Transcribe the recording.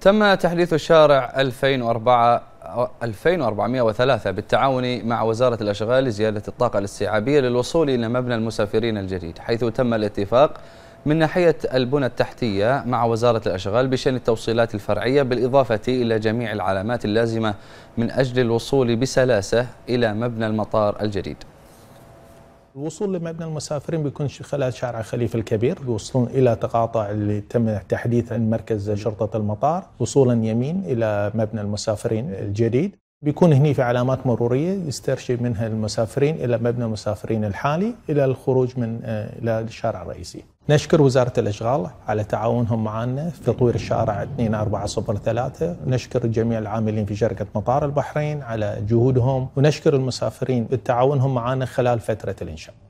تم تحديث الشارع 2004 2403 بالتعاون مع وزارة الأشغال لزيادة الطاقة الاستيعابية للوصول إلى مبنى المسافرين الجديد حيث تم الاتفاق من ناحية البنى التحتية مع وزارة الأشغال بشأن التوصيلات الفرعية بالإضافة إلى جميع العلامات اللازمة من أجل الوصول بسلاسة إلى مبنى المطار الجديد الوصول لمبنى المسافرين بيكون خلال شارع خليفة الكبير يوصلون إلى تقاطع اللي تم تحديث عن مركز شرطة المطار وصولا يمين إلى مبنى المسافرين الجديد بيكون هني في علامات مروريه يسترشد منها المسافرين الى مبنى المسافرين الحالي الى الخروج من آه، الى الشارع الرئيسي. نشكر وزاره الاشغال على تعاونهم معنا في تطوير الشارع 2403 نشكر جميع العاملين في شركه مطار البحرين على جهودهم ونشكر المسافرين بتعاونهم معنا خلال فتره الانشاء.